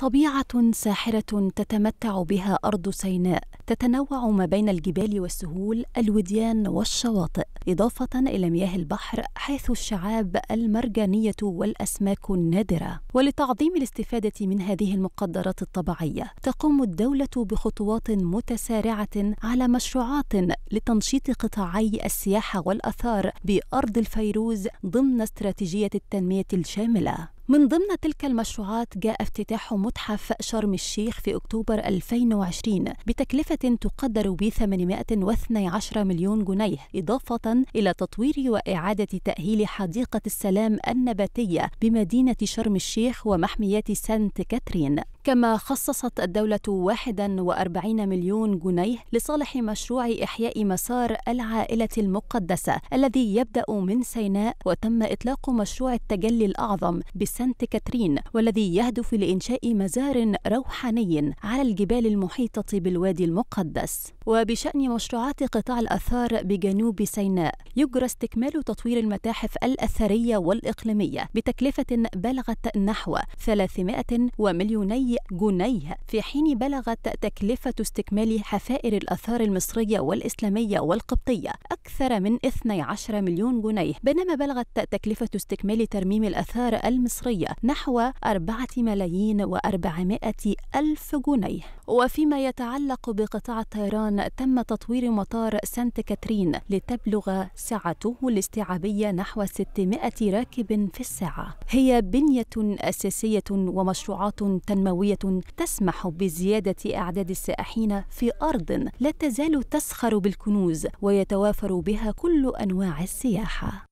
طبيعه ساحره تتمتع بها ارض سيناء تتنوع ما بين الجبال والسهول الوديان والشواطئ اضافه الى مياه البحر حيث الشعاب المرجانيه والاسماك النادره ولتعظيم الاستفاده من هذه المقدرات الطبيعيه تقوم الدوله بخطوات متسارعه على مشروعات لتنشيط قطاعي السياحه والاثار بارض الفيروز ضمن استراتيجيه التنميه الشامله من ضمن تلك المشروعات جاء افتتاح متحف شرم الشيخ في أكتوبر 2020 بتكلفة تقدر ب 812 مليون جنيه إضافة إلى تطوير وإعادة تأهيل حديقة السلام النباتية بمدينة شرم الشيخ ومحميات سانت كاترين كما خصصت الدولة 41 مليون جنيه لصالح مشروع إحياء مسار العائلة المقدسة الذي يبدأ من سيناء وتم إطلاق مشروع التجلي الأعظم بس سانت كاترين والذي يهدف لإنشاء مزار روحاني على الجبال المحيطة بالوادي المقدس وبشأن مشروعات قطاع الآثار بجنوب سيناء يجرى استكمال تطوير المتاحف الأثرية والإقليمية بتكلفة بلغت نحو 300 ومليوني جنيه في حين بلغت تكلفة استكمال حفائر الآثار المصرية والإسلامية والقبطية أكثر من 12 مليون جنيه بينما بلغت تكلفة استكمال ترميم الآثار المصرية المصرية نحو أربعة ملايين وأربعمائة ألف جنيه وفيما يتعلق بقطاع الطيران تم تطوير مطار سانت كاترين لتبلغ سعته الاستيعابية نحو 600 راكب في الساعة هي بنية أساسية ومشروعات تنموية تسمح بزيادة أعداد السائحين في أرض لا تزال تسخر بالكنوز ويتوافر بها كل أنواع السياحة